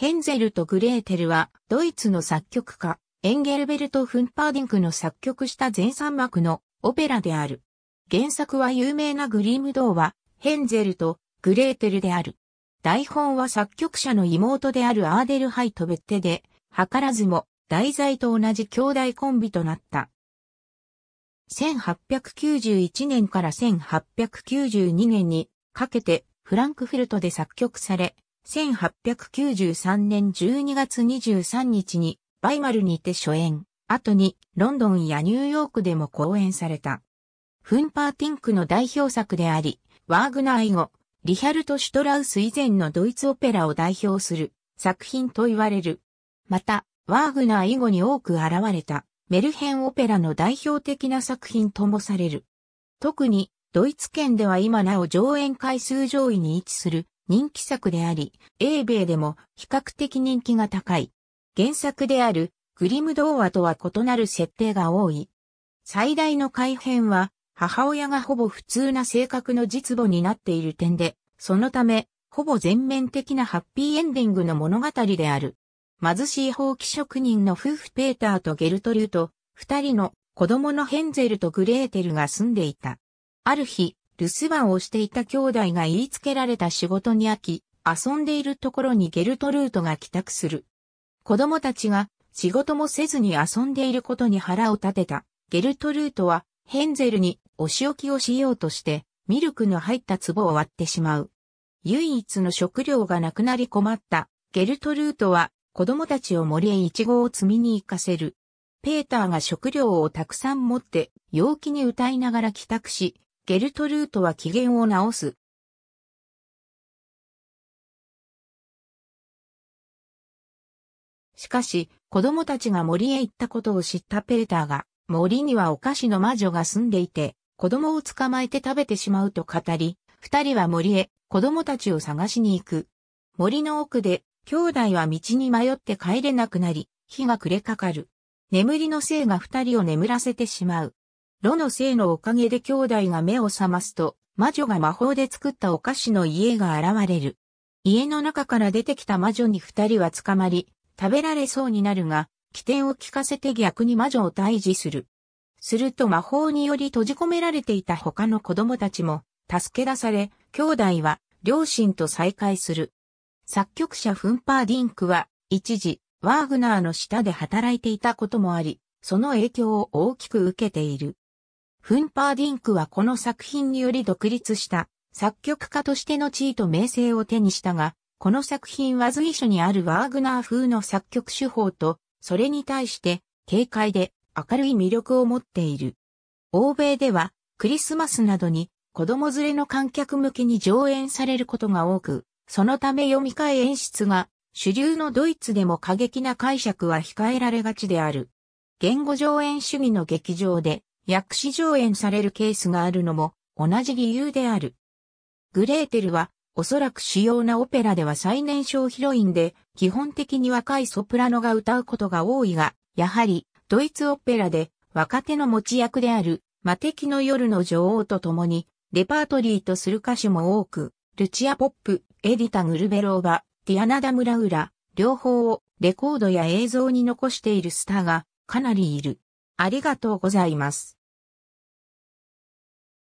ヘンゼルとグレーテルは、ドイツの作曲家、エンゲルベルト・フンパーディンクの作曲した全3幕のオペラである。原作は有名なグリーム童話、ヘンゼルとグレーテルである。台本は作曲者の妹であるアーデルハイトベッテで、図らずも題材と同じ兄弟コンビとなった。1891年から1892年にかけてフランクフルトで作曲され、1893年12月23日にバイマルにて初演、後にロンドンやニューヨークでも公演された。フンパーティンクの代表作であり、ワーグナー以後、リヒャルト・シュトラウス以前のドイツオペラを代表する作品と言われる。また、ワーグナー以後に多く現れたメルヘンオペラの代表的な作品ともされる。特に、ドイツ圏では今なお上演回数上位に位置する人気作であり、英米でも比較的人気が高い。原作であるグリム童話とは異なる設定が多い。最大の改変は、母親がほぼ普通な性格の実母になっている点で、そのため、ほぼ全面的なハッピーエンディングの物語である。貧しい放棄職人の夫婦ペーターとゲルトルーと、二人の子供のヘンゼルとグレーテルが住んでいた。ある日、留守番をしていた兄弟が言いつけられた仕事に飽き、遊んでいるところにゲルトルートが帰宅する。子供たちが仕事もせずに遊んでいることに腹を立てた。ゲルトルートはヘンゼルにお仕置きをしようとしてミルクの入った壺を割ってしまう。唯一の食料がなくなり困ったゲルトルートは子供たちを森へイチゴを摘みに行かせる。ペーターが食料をたくさん持って陽気に歌いながら帰宅し、ゲルトルートは機嫌を直す。しかし、子供たちが森へ行ったことを知ったペーターが、森にはお菓子の魔女が住んでいて、子供を捕まえて食べてしまうと語り、二人は森へ子供たちを探しに行く。森の奥で、兄弟は道に迷って帰れなくなり、日が暮れかかる。眠りのせいが二人を眠らせてしまう。炉の生のおかげで兄弟が目を覚ますと、魔女が魔法で作ったお菓子の家が現れる。家の中から出てきた魔女に二人は捕まり、食べられそうになるが、起点を聞かせて逆に魔女を退治する。すると魔法により閉じ込められていた他の子供たちも助け出され、兄弟は両親と再会する。作曲者フンパーディンクは一時ワーグナーの下で働いていたこともあり、その影響を大きく受けている。フンパーディンクはこの作品により独立した作曲家としての地位と名声を手にしたが、この作品は随所にあるワーグナー風の作曲手法と、それに対して軽快で明るい魅力を持っている。欧米ではクリスマスなどに子供連れの観客向けに上演されることが多く、そのため読み替え演出が主流のドイツでも過激な解釈は控えられがちである。言語上演主義の劇場で薬師上演されるケースがあるのも同じ理由である。グレーテルはおそらく主要なオペラでは最年少ヒロインで、基本的に若いソプラノが歌うことが多いが、やはりドイツオペラで若手の持ち役である魔敵の夜の女王と共にレパートリーとする歌手も多く、ルチア・ポップ、エディタ・グルベローバ、ディアナダ・ムラウラ、両方をレコードや映像に残しているスターがかなりいる。ありがとうございます。